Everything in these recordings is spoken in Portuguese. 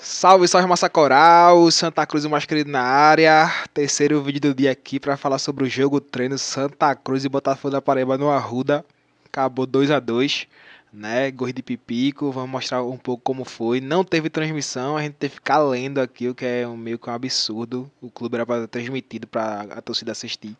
Salve, salve massa coral, Santa Cruz o mais querido na área. Terceiro vídeo do dia aqui para falar sobre o jogo treino Santa Cruz e Botafogo da Paraíba no Arruda. Acabou 2 a 2 né? Gol de pipico, vamos mostrar um pouco como foi. Não teve transmissão, a gente teve que ficar lendo aqui, o que é meio que um absurdo. O clube era para transmitido para a torcida assistir.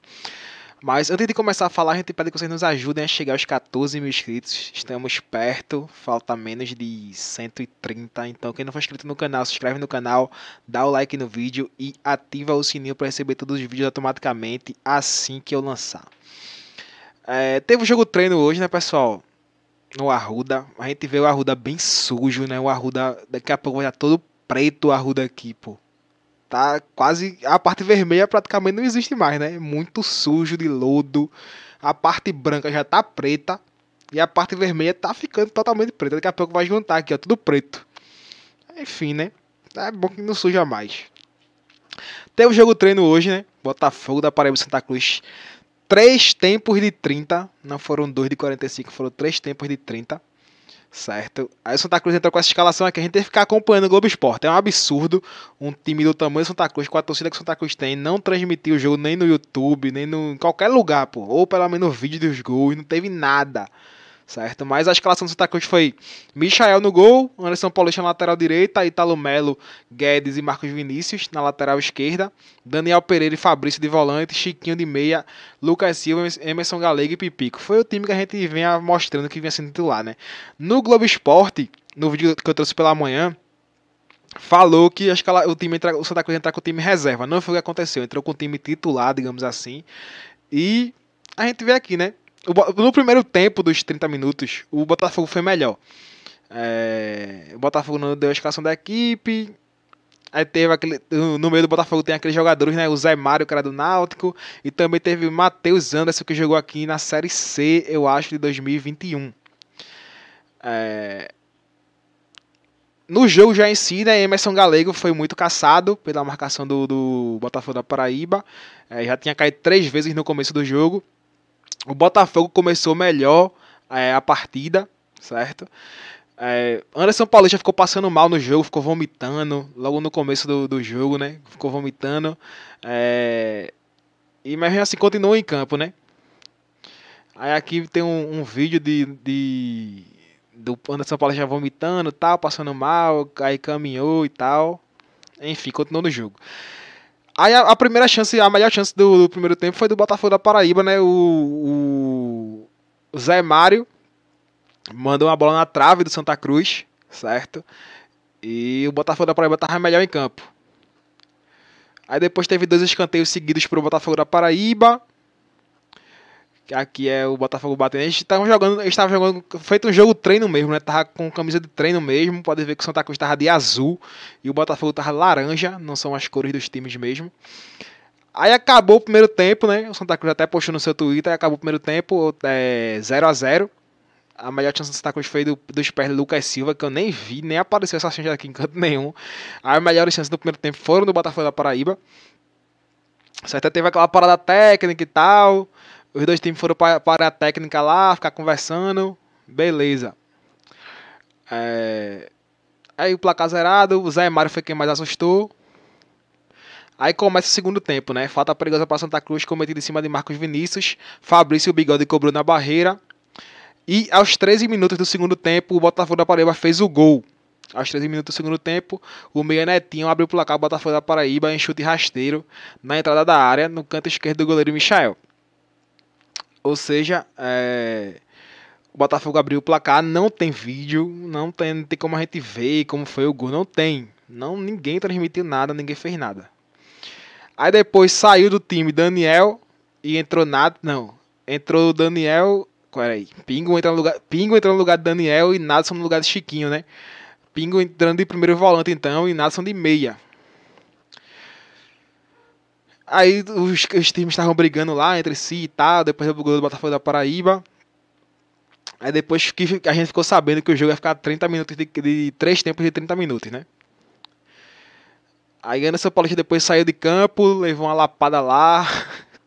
Mas antes de começar a falar, a gente pede que vocês nos ajudem a chegar aos 14 mil inscritos. Estamos perto, falta menos de 130. Então, quem não for inscrito no canal, se inscreve no canal, dá o like no vídeo e ativa o sininho para receber todos os vídeos automaticamente assim que eu lançar. É, teve um jogo treino hoje, né, pessoal? No Arruda. A gente vê o Arruda bem sujo, né? O Arruda, daqui a pouco vai estar todo preto o Arruda aqui, pô tá quase a parte vermelha praticamente não existe mais, né? Muito sujo de lodo. A parte branca já tá preta e a parte vermelha tá ficando totalmente preta. Daqui a pouco vai juntar aqui, ó, tudo preto. Enfim, né? É bom que não suja mais. Tem o um jogo treino hoje, né? Botafogo da Paraíba Santa Cruz. Três tempos de 30. Não foram dois de 45, foram três tempos de 30 certo? Aí o Santa Cruz entrou com essa escalação aqui, a gente tem que ficar acompanhando o Globo Esporte. É um absurdo um time do tamanho do Santa Cruz, com a torcida que o Santa Cruz tem, não transmitir o jogo nem no YouTube, nem no, em qualquer lugar, pô. Ou pelo menos vídeo dos gols, não teve nada certo? Mas a escalação Santa Cruz foi Michael no gol, Anderson Paulista na lateral direita, Italo Melo, Guedes e Marcos Vinícius na lateral esquerda, Daniel Pereira e Fabrício de volante, Chiquinho de meia, Lucas Silva, Emerson Galego e Pipico. Foi o time que a gente vem mostrando que vinha sendo titular, né? No Globo Esporte, no vídeo que eu trouxe pela manhã, falou que acho que ela, o time entra, o Santa Cruz entrar com o time reserva. Não foi o que aconteceu, entrou com o time titular, digamos assim. E a gente vê aqui, né? no primeiro tempo dos 30 minutos, o Botafogo foi melhor. É, o Botafogo não deu a escalação da equipe. Aí teve aquele. No meio do Botafogo tem aqueles jogadores, né? O Zé Mário, que era do Náutico. E também teve o Matheus Anderson, que jogou aqui na Série C, eu acho, de 2021. É, no jogo já em si, né, Emerson Galego foi muito caçado pela marcação do, do Botafogo da Paraíba. É, já tinha caído três vezes no começo do jogo. O Botafogo começou melhor é, a partida, certo? É, Anderson Paulista ficou passando mal no jogo, ficou vomitando logo no começo do, do jogo, né? Ficou vomitando. É, e mas assim continuou em campo, né? Aí aqui tem um, um vídeo de, de do Anderson Paulista vomitando, tal, passando mal, aí caminhou e tal. Enfim, continuou no jogo. Aí a, a, primeira chance, a melhor chance do, do, primeiro tempo foi do Botafogo da Paraíba, né? O, o Zé Mário mandou uma bola na trave do Santa Cruz, certo? E o Botafogo da Paraíba tava melhor em campo. Aí depois teve dois escanteios seguidos pro Botafogo da Paraíba aqui é o Botafogo batendo. Eles estavam jogando, eles estavam jogando feito um jogo treino mesmo, né? Tava com camisa de treino mesmo. Pode ver que o Santa Cruz tava de azul e o Botafogo tava laranja, não são as cores dos times mesmo. Aí acabou o primeiro tempo, né? O Santa Cruz até postou no seu Twitter, acabou o primeiro tempo, é 0 a 0. A melhor chance do Santa Cruz foi do, dos pés do Lucas Silva, que eu nem vi, nem apareceu essa chance aqui em canto nenhum. As melhores chances do primeiro tempo foram do Botafogo da Paraíba. Você até teve aquela parada técnica e tal. Os dois times foram para, a técnica lá, ficar conversando. Beleza. É... Aí o placar zerado, o Zé Mário foi quem mais assustou. Aí começa o segundo tempo, né? Falta perigosa para Santa Cruz, cometida em cima de Marcos Vinícius. Fabrício Bigode cobrou na barreira. E aos 13 minutos do segundo tempo, o Botafogo da Paraíba fez o gol. Aos 13 minutos do segundo tempo, o Meia Netinho abriu o placar o Botafogo da Paraíba em chute rasteiro na entrada da área, no canto esquerdo do goleiro Michael. Ou seja, é, o Botafogo abriu o placar, não tem vídeo, não tem, não tem como a gente ver como foi o gol, não tem. Não, ninguém transmitiu nada, ninguém fez nada. Aí depois saiu do time Daniel e entrou nada não. Entrou Daniel, Pingo entra no lugar, Pingo entra no lugar de Daniel e Nadson no lugar de Chiquinho, né? Pingo entrando de primeiro volante então e Nadson de meia. Aí os, os times estavam brigando lá entre si e tal. Depois do gol do Botafogo da Paraíba. Aí depois que a gente ficou sabendo que o jogo ia ficar 30 minutos, de, de três tempos de 30 minutos, né? Aí Anderson Paulista depois saiu de campo, levou uma lapada lá,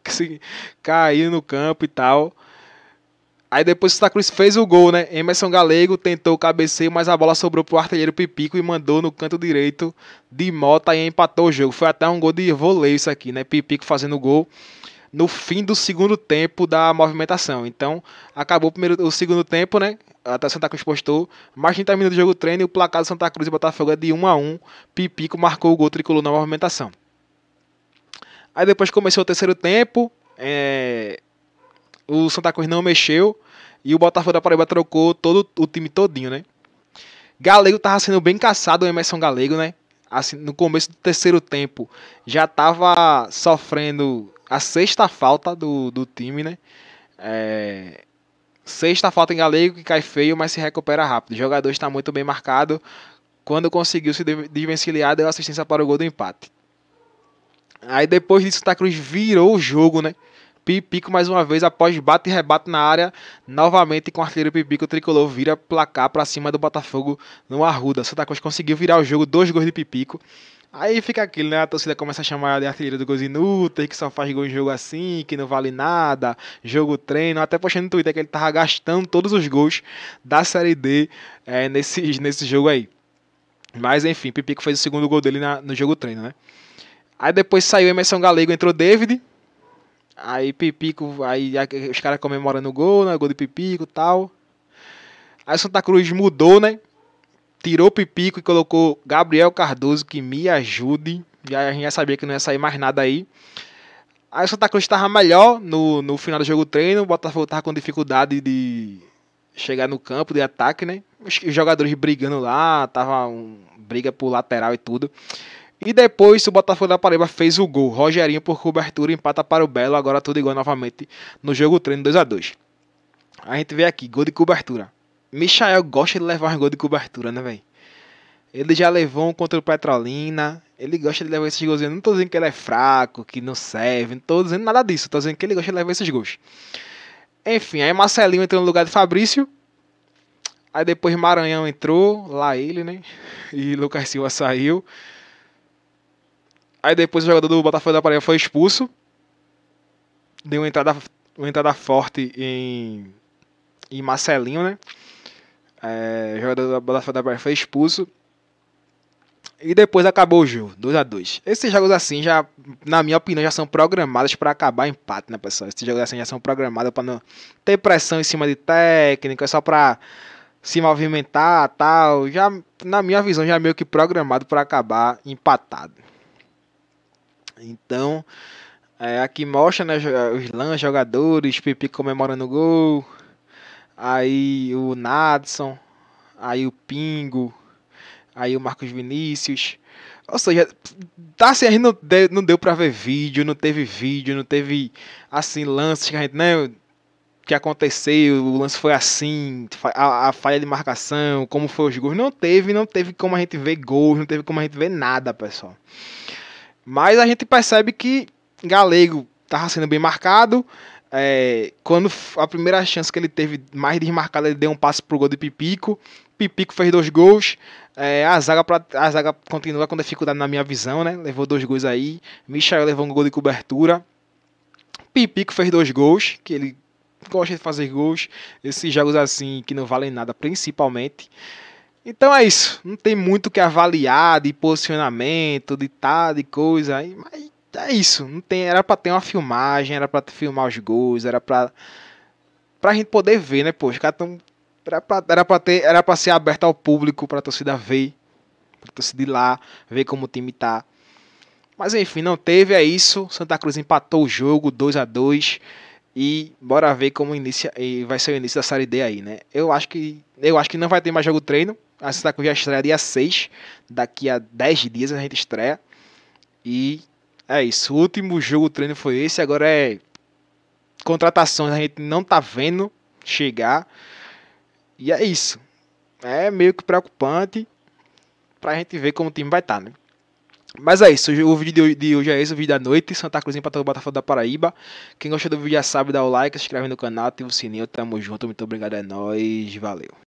caiu no campo e tal. Aí depois o Santa Cruz fez o gol, né? Emerson Galego tentou o cabeceio, mas a bola sobrou pro artilheiro Pipico e mandou no canto direito de Mota e empatou o jogo. Foi até um gol de voleio isso aqui, né? Pipico fazendo o gol no fim do segundo tempo da movimentação. Então, acabou o, primeiro, o segundo tempo, né? Até Santa Cruz postou. Mais 30 minutos de jogo treino e o placar do Santa Cruz e Botafogo é de 1 a 1 Pipico marcou o gol tricolor na movimentação. Aí depois começou o terceiro tempo. É o Santa Cruz não mexeu e o Botafogo da Paraíba trocou todo o time todinho, né? Galego tava sendo bem caçado, o Emerson Galego, né? Assim, no começo do terceiro tempo, já tava sofrendo a sexta falta do, do time, né? É... Sexta falta em Galego, que cai feio, mas se recupera rápido. O jogador está muito bem marcado. Quando conseguiu se desvencilhar, deu assistência para o gol do empate. Aí depois disso, o Santa Cruz virou o jogo, né? Pipico mais uma vez após bate e rebate na área. Novamente com o artilheiro Pipico, o tricolor vira placar para cima do Botafogo no Arruda. Santa Cruz conseguiu virar o jogo, dois gols de Pipico. Aí fica aquilo, né? A torcida começa a chamar de artilheiro do gols inúteis, que só faz gol em jogo assim, que não vale nada, jogo treino. Até postei no Twitter que ele tava gastando todos os gols da Série D é, nesse, nesse jogo aí. Mas enfim, Pipico fez o segundo gol dele na, no jogo treino, né? Aí depois saiu Emerson Galego, entrou David, Aí Pipico, aí, os caras comemorando o gol, né? Gol de Pipico e tal. Aí Santa Cruz mudou, né? Tirou Pipico e colocou Gabriel Cardoso, que me ajude. Já, a gente já sabia que não ia sair mais nada aí. Aí o Santa Cruz estava melhor no, no final do jogo treino. O Botafogo tava com dificuldade de chegar no campo de ataque, né? Os jogadores brigando lá, tava um, briga por lateral e tudo. E depois o Botafogo da Paraíba fez o gol. Rogerinho por cobertura empata para o Belo. Agora tudo igual novamente no jogo treino 2 a 2 A gente vê aqui, gol de cobertura. Michael gosta de levar um gol de cobertura, né, velho? Ele já levou um contra o Petrolina. Ele gosta de levar esses gols. Eu não tô dizendo que ele é fraco, que não serve. Não tô dizendo nada disso. Tô dizendo que ele gosta de levar esses gols. Enfim, aí Marcelinho entrou no lugar de Fabrício. Aí depois Maranhão entrou, lá ele, né? E Lucas Silva saiu. Aí depois o jogador do Botafogo da Paraíba foi expulso. Deu uma entrada, uma entrada forte em, em Marcelinho, né? É, o jogador do Botafogo da Paraíba foi expulso. E depois acabou o jogo, 2 a 2 Esses jogos assim já, na minha opinião, já são programados para acabar empate, né, pessoal? Esses jogos assim já são programados para não ter pressão em cima de técnico, é só para se movimentar, tal. Já na minha visão já é meio que programado para acabar empatado. Então, é, aqui mostra né, os lãs, jogadores, Pipi comemorando o gol, aí o Nadson, aí o Pingo, aí o Marcos Vinícius. Ou seja, tá assim, a gente não deu, não deu pra ver vídeo, não teve vídeo, não teve, assim, lances que a gente, né, que aconteceu, o lance foi assim, a, a, falha de marcação, como foi os gols. Não teve, não teve como a gente ver gols, não teve como a gente ver nada, pessoal. Mas a gente percebe que Galego estava sendo bem marcado. É, quando a primeira chance que ele teve mais desmarcada, ele deu um passe pro gol de Pipico. Pipico fez dois gols. É, a, zaga pra, a zaga continua com dificuldade na minha visão, né? Levou dois gols aí. Michel levou um gol de cobertura. Pipico fez dois gols, que ele gosta de fazer gols. Esses jogos assim que não valem nada, principalmente. Então é isso. Não tem muito o que avaliar de posicionamento, de tal, tá, de coisa. Mas é isso. Não tem, era pra ter uma filmagem, era pra filmar os gols, era pra. pra gente poder ver, né, pô? Os caras tão. Era pra, era, pra ter, era pra ser aberto ao público, pra torcida ver. Pra torcida ir lá, ver como o time tá. Mas enfim, não teve, é isso. Santa Cruz empatou o jogo 2 a 2 e bora ver como inicia, e vai ser o início da série D aí, né? Eu acho que eu acho que não vai ter mais jogo treino, a Santa Cruz já estreia dia 6. Daqui a 10 dias a gente estreia. E é isso. O último jogo treino foi esse. Agora é. Contratações a gente não tá vendo chegar. E é isso. É meio que preocupante pra gente ver como o time vai estar, tá, né? Mas é isso, o vídeo de hoje é esse, o vídeo da noite, Santa Cruz empatou o Botafogo da Paraíba. Quem gostou do vídeo já sabe, dá o like, se inscreve no canal, ativa o sininho, tamo junto, muito obrigado, é nóis, valeu.